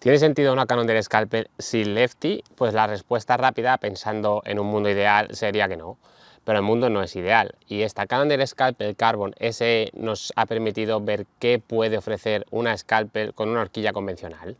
¿Tiene sentido una Canon del Scalpel sin lefty? Pues la respuesta rápida, pensando en un mundo ideal, sería que no. Pero el mundo no es ideal y esta Canon del Scalpel Carbon SE nos ha permitido ver qué puede ofrecer una Scalpel con una horquilla convencional.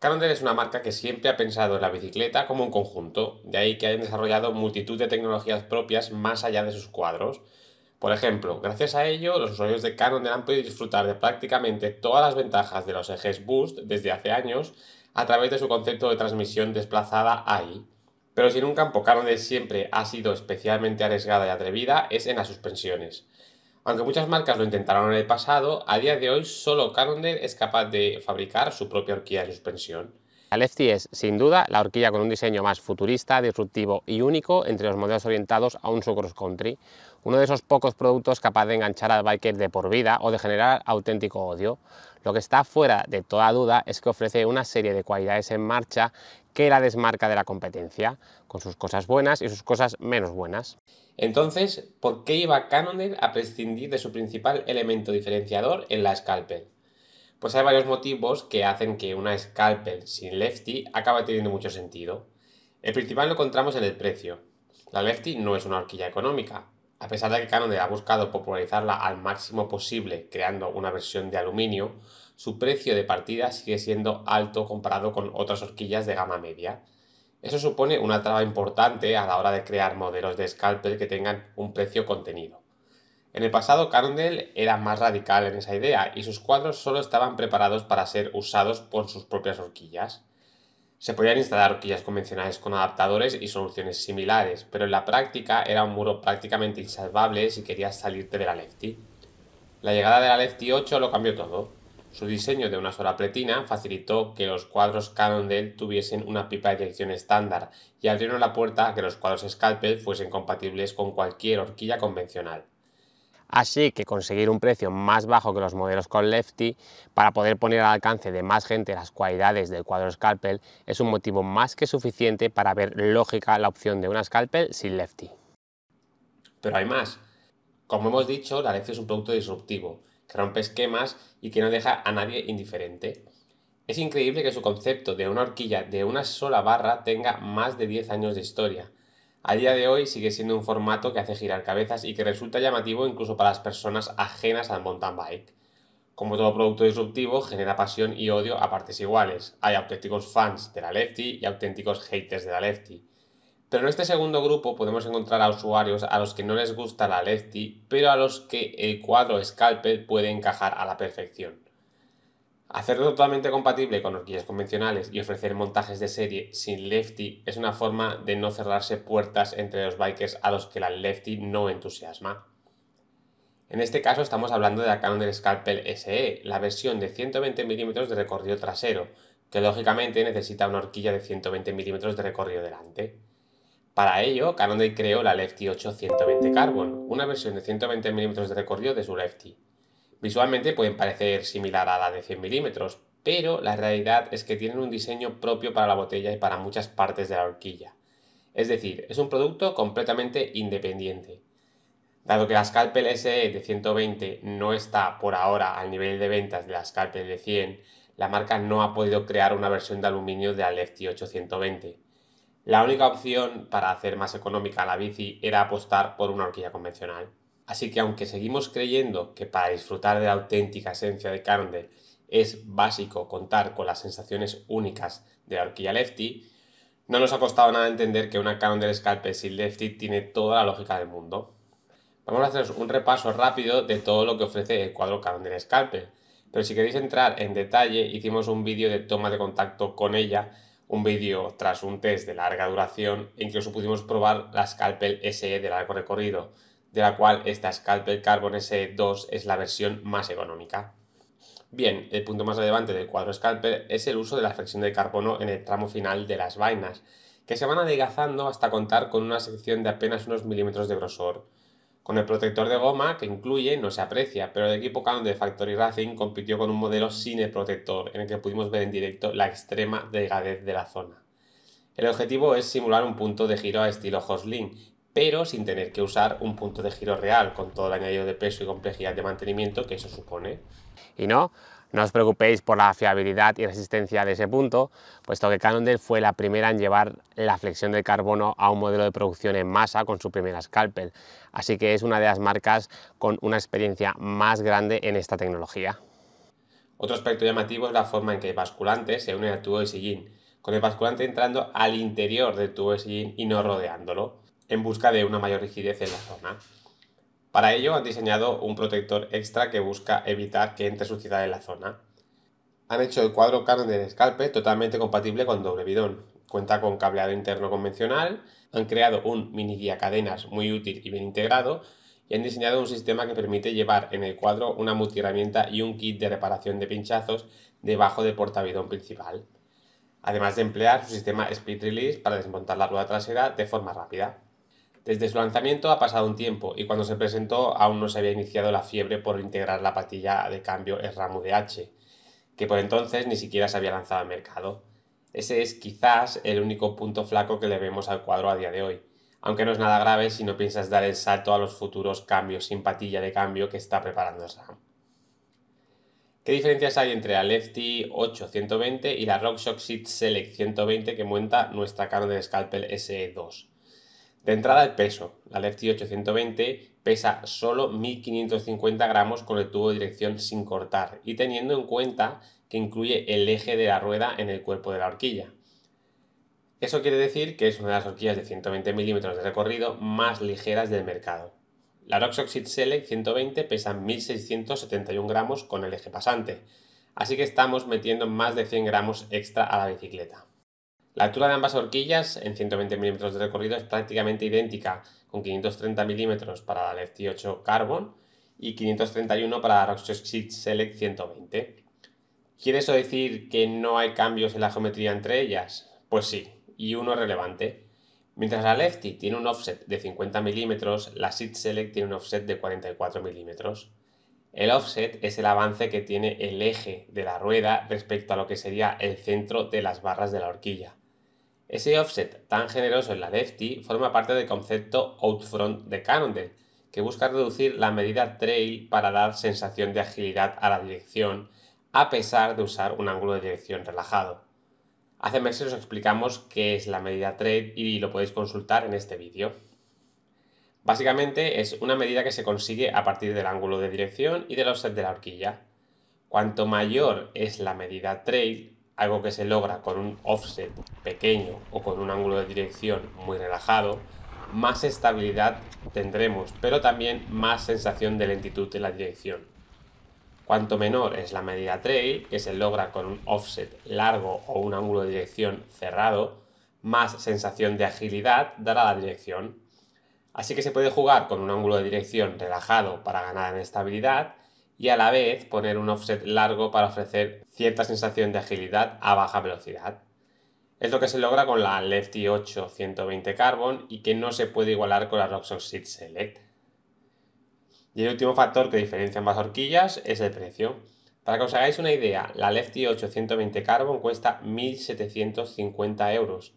Cannondale es una marca que siempre ha pensado en la bicicleta como un conjunto, de ahí que hayan desarrollado multitud de tecnologías propias más allá de sus cuadros, por ejemplo, gracias a ello, los usuarios de Canon han podido disfrutar de prácticamente todas las ventajas de los ejes Boost desde hace años a través de su concepto de transmisión desplazada AI. Pero si en un campo Canon siempre ha sido especialmente arriesgada y atrevida es en las suspensiones. Aunque muchas marcas lo intentaron en el pasado, a día de hoy solo Canon es capaz de fabricar su propia horquilla de suspensión. La Lefty es, sin duda, la horquilla con un diseño más futurista, disruptivo y único entre los modelos orientados a un sub-cross country, uno de esos pocos productos capaz de enganchar al biker de por vida o de generar auténtico odio. Lo que está fuera de toda duda es que ofrece una serie de cualidades en marcha que la desmarca de la competencia, con sus cosas buenas y sus cosas menos buenas. Entonces, ¿por qué iba Cannondale a prescindir de su principal elemento diferenciador en la Scalpel? Pues hay varios motivos que hacen que una scalpel sin lefty acabe teniendo mucho sentido. El principal lo encontramos en el precio. La lefty no es una horquilla económica. A pesar de que Canon ha buscado popularizarla al máximo posible creando una versión de aluminio, su precio de partida sigue siendo alto comparado con otras horquillas de gama media. Eso supone una traba importante a la hora de crear modelos de scalpel que tengan un precio contenido. En el pasado, Carondelet era más radical en esa idea y sus cuadros solo estaban preparados para ser usados por sus propias horquillas. Se podían instalar horquillas convencionales con adaptadores y soluciones similares, pero en la práctica era un muro prácticamente insalvable si querías salirte de la Lefty. La llegada de la Lefty 8 lo cambió todo. Su diseño de una sola pletina facilitó que los cuadros Cannondale tuviesen una pipa de dirección estándar y abrieron la puerta a que los cuadros Scalpel fuesen compatibles con cualquier horquilla convencional así que conseguir un precio más bajo que los modelos con Lefty para poder poner al alcance de más gente las cualidades del cuadro Scalpel es un motivo más que suficiente para ver lógica la opción de una Scalpel sin Lefty. Pero hay más. Como hemos dicho, la Lefty es un producto disruptivo, que rompe esquemas y que no deja a nadie indiferente. Es increíble que su concepto de una horquilla de una sola barra tenga más de 10 años de historia, a día de hoy sigue siendo un formato que hace girar cabezas y que resulta llamativo incluso para las personas ajenas al mountain bike. Como todo producto disruptivo, genera pasión y odio a partes iguales. Hay auténticos fans de la Lefty y auténticos haters de la Lefty. Pero en este segundo grupo podemos encontrar a usuarios a los que no les gusta la Lefty, pero a los que el cuadro Scalpel puede encajar a la perfección. Hacerlo totalmente compatible con horquillas convencionales y ofrecer montajes de serie sin lefty es una forma de no cerrarse puertas entre los bikers a los que la lefty no entusiasma. En este caso estamos hablando de la Canon Scalpel SE, la versión de 120 mm de recorrido trasero, que lógicamente necesita una horquilla de 120 mm de recorrido delante. Para ello, Canon creó la Lefty 8 120 Carbon, una versión de 120 mm de recorrido de su Lefty. Visualmente pueden parecer similar a la de 100 mm pero la realidad es que tienen un diseño propio para la botella y para muchas partes de la horquilla. Es decir, es un producto completamente independiente. Dado que la Scalpel SE de 120 no está por ahora al nivel de ventas de la Scalpel de 100, la marca no ha podido crear una versión de aluminio de la Lefty 820. La única opción para hacer más económica la bici era apostar por una horquilla convencional. Así que aunque seguimos creyendo que para disfrutar de la auténtica esencia de Candle es básico contar con las sensaciones únicas de la horquilla lefty, no nos ha costado nada entender que una del Scalpel sin lefty tiene toda la lógica del mundo. Vamos a hacer un repaso rápido de todo lo que ofrece el cuadro del Scalpel, pero si queréis entrar en detalle hicimos un vídeo de toma de contacto con ella un vídeo tras un test de larga duración en que os pudimos probar la Scalpel SE de largo recorrido, de la cual esta Scalpel Carbon S2 es la versión más económica. Bien, el punto más relevante del cuadro Scalpel es el uso de la fracción de carbono en el tramo final de las vainas, que se van adelgazando hasta contar con una sección de apenas unos milímetros de grosor. Con el protector de goma que incluye no se aprecia, pero el equipo Canon de Factory Racing compitió con un modelo sin el protector, en el que pudimos ver en directo la extrema delgadez de la zona. El objetivo es simular un punto de giro a estilo Hosling pero sin tener que usar un punto de giro real con todo el añadido de peso y complejidad de mantenimiento que eso supone. Y no, no os preocupéis por la fiabilidad y resistencia de ese punto, puesto que Cannondale fue la primera en llevar la flexión de carbono a un modelo de producción en masa con su primera scalpel, así que es una de las marcas con una experiencia más grande en esta tecnología. Otro aspecto llamativo es la forma en que el basculante se une al tubo de sillín, con el basculante entrando al interior del tubo de sillín y no rodeándolo en busca de una mayor rigidez en la zona. Para ello han diseñado un protector extra que busca evitar que entre suciedad en la zona. Han hecho el cuadro Canon de escalpe totalmente compatible con doble bidón. Cuenta con cableado interno convencional, han creado un mini guía cadenas muy útil y bien integrado y han diseñado un sistema que permite llevar en el cuadro una multiherramienta y un kit de reparación de pinchazos debajo del portabidón principal. Además de emplear su sistema Split Release para desmontar la rueda trasera de forma rápida. Desde su lanzamiento ha pasado un tiempo y cuando se presentó aún no se había iniciado la fiebre por integrar la patilla de cambio RAM UDH, que por entonces ni siquiera se había lanzado al mercado. Ese es quizás el único punto flaco que le vemos al cuadro a día de hoy, aunque no es nada grave si no piensas dar el salto a los futuros cambios sin patilla de cambio que está preparando RAM. ¿Qué diferencias hay entre la Lefty 8120 y la RockShox Seat Select 120 que monta nuestra carne de Scalpel SE2? De entrada el peso. La Lefty 820 pesa solo 1550 gramos con el tubo de dirección sin cortar y teniendo en cuenta que incluye el eje de la rueda en el cuerpo de la horquilla. Eso quiere decir que es una de las horquillas de 120 mm de recorrido más ligeras del mercado. La Rox Select 120 pesa 1671 gramos con el eje pasante, así que estamos metiendo más de 100 gramos extra a la bicicleta. La altura de ambas horquillas en 120 mm de recorrido es prácticamente idéntica con 530 mm para la Lefty 8 Carbon y 531 para la Sid Select 120. ¿Quiere eso decir que no hay cambios en la geometría entre ellas? Pues sí, y uno relevante. Mientras la Lefty tiene un offset de 50 mm, la Seat Select tiene un offset de 44 mm. El offset es el avance que tiene el eje de la rueda respecto a lo que sería el centro de las barras de la horquilla. Ese offset tan generoso en la DFT forma parte del concepto Outfront de Cannondale, que busca reducir la medida trail para dar sensación de agilidad a la dirección, a pesar de usar un ángulo de dirección relajado. Hace meses os explicamos qué es la medida trail y lo podéis consultar en este vídeo. Básicamente es una medida que se consigue a partir del ángulo de dirección y del offset de la horquilla. Cuanto mayor es la medida trail, algo que se logra con un offset pequeño o con un ángulo de dirección muy relajado, más estabilidad tendremos, pero también más sensación de lentitud en la dirección. Cuanto menor es la medida trail, que se logra con un offset largo o un ángulo de dirección cerrado, más sensación de agilidad dará la dirección. Así que se puede jugar con un ángulo de dirección relajado para ganar en estabilidad y a la vez poner un offset largo para ofrecer cierta sensación de agilidad a baja velocidad. Es lo que se logra con la Lefty 8 120 Carbon y que no se puede igualar con la RockShox Seed Select. Y el último factor que diferencia ambas horquillas es el precio. Para que os hagáis una idea, la Lefty 8 Carbon cuesta 1.750 euros,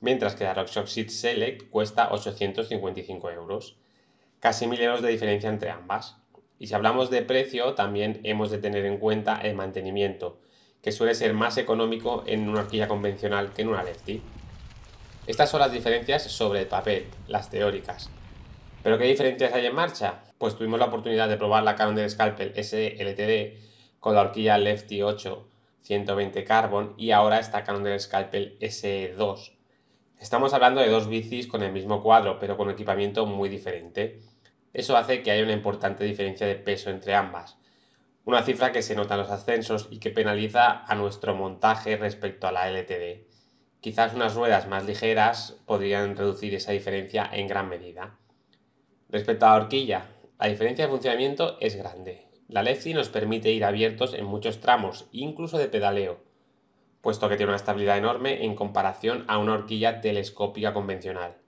mientras que la RockShox Seed Select cuesta 855 euros. Casi 1.000 euros de diferencia entre ambas. Y si hablamos de precio, también hemos de tener en cuenta el mantenimiento, que suele ser más económico en una horquilla convencional que en una lefty. Estas son las diferencias sobre el papel, las teóricas. ¿Pero qué diferencias hay en marcha? Pues tuvimos la oportunidad de probar la Canon del Scalpel SLTD con la horquilla Lefty 8 120 Carbon y ahora esta Canon del Scalpel S2. Estamos hablando de dos bicis con el mismo cuadro, pero con equipamiento muy diferente. Eso hace que haya una importante diferencia de peso entre ambas, una cifra que se nota en los ascensos y que penaliza a nuestro montaje respecto a la LTD. Quizás unas ruedas más ligeras podrían reducir esa diferencia en gran medida. Respecto a la horquilla, la diferencia de funcionamiento es grande. La LEFTY nos permite ir abiertos en muchos tramos, incluso de pedaleo, puesto que tiene una estabilidad enorme en comparación a una horquilla telescópica convencional.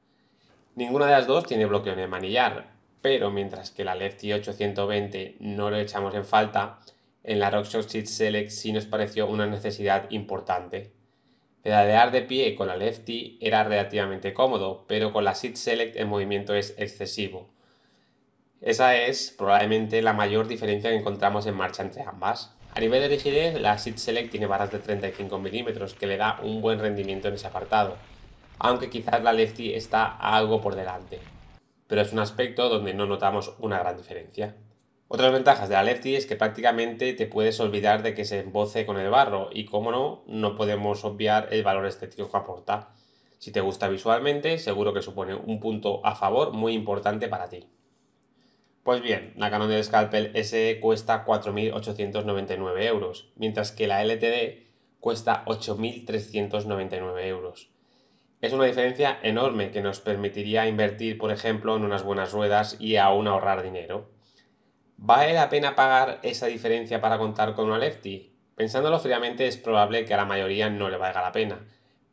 Ninguna de las dos tiene bloqueo en el manillar, pero mientras que la Lefty 820 no lo echamos en falta, en la RockShox Seat Select sí nos pareció una necesidad importante. Pedalear de pie con la Lefty era relativamente cómodo, pero con la Seat Select el movimiento es excesivo. Esa es probablemente la mayor diferencia que encontramos en marcha entre ambas. A nivel de rigidez, la Seat Select tiene barras de 35 mm que le da un buen rendimiento en ese apartado, aunque quizás la Lefty está algo por delante pero es un aspecto donde no notamos una gran diferencia. Otras ventajas de la Lefty es que prácticamente te puedes olvidar de que se emboce con el barro y como no, no podemos obviar el valor estético que aporta. Si te gusta visualmente, seguro que supone un punto a favor muy importante para ti. Pues bien, la Canon del Scalpel SE cuesta 4.899 euros, mientras que la LTD cuesta 8.399 euros. Es una diferencia enorme que nos permitiría invertir, por ejemplo, en unas buenas ruedas y aún ahorrar dinero. ¿Vale la pena pagar esa diferencia para contar con una Lefty? Pensándolo fríamente es probable que a la mayoría no le valga la pena,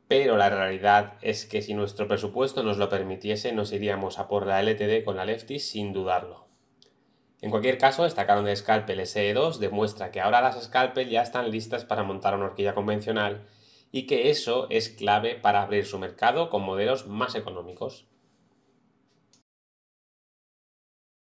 pero la realidad es que si nuestro presupuesto nos lo permitiese nos iríamos a por la LTD con la Lefty sin dudarlo. En cualquier caso, esta de Scalpel SE2 demuestra que ahora las Scalpel ya están listas para montar una horquilla convencional y que eso es clave para abrir su mercado con modelos más económicos.